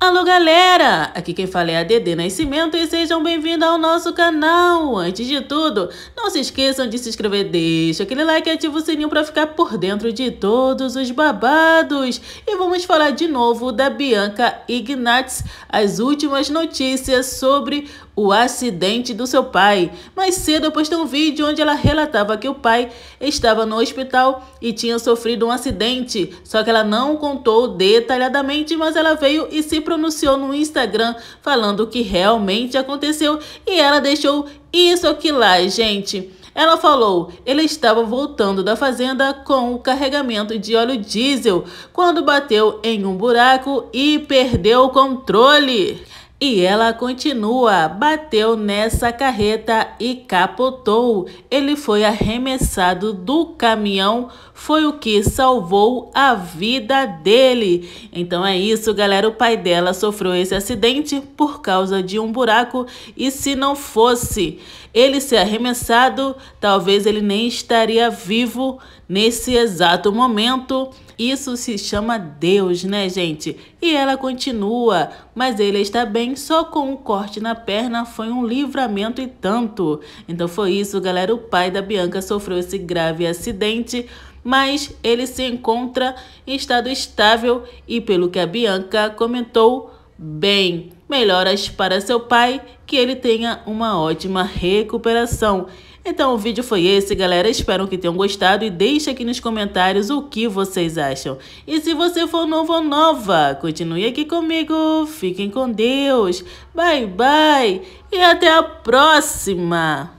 Alô galera, aqui quem fala é a Dedê Nascimento e sejam bem-vindos ao nosso canal. Antes de tudo, não se esqueçam de se inscrever, deixa aquele like e ativa o sininho para ficar por dentro de todos os babados. E vamos falar de novo da Bianca Ignatz, as últimas notícias sobre o acidente do seu pai. Mais cedo eu postei um vídeo onde ela relatava que o pai estava no hospital e tinha sofrido um acidente, só que ela não contou detalhadamente, mas ela veio e se pronunciou no Instagram falando o que realmente aconteceu e ela deixou isso aqui lá, gente. Ela falou: ele estava voltando da fazenda com o carregamento de óleo diesel quando bateu em um buraco e perdeu o controle. E ela continua, bateu nessa carreta e capotou. Ele foi arremessado do caminhão, foi o que salvou a vida dele. Então é isso, galera. O pai dela sofreu esse acidente por causa de um buraco e se não fosse ele ser arremessado, talvez ele nem estaria vivo nesse exato momento. Isso se chama Deus, né, gente? E ela continua, mas ele está bem só com um corte na perna, foi um livramento e tanto. Então foi isso, galera. O pai da Bianca sofreu esse grave acidente mas ele se encontra em estado estável e, pelo que a Bianca comentou, bem. Melhoras para seu pai, que ele tenha uma ótima recuperação. Então o vídeo foi esse, galera. Espero que tenham gostado e deixe aqui nos comentários o que vocês acham. E se você for novo ou nova, continue aqui comigo. Fiquem com Deus. Bye, bye. E até a próxima.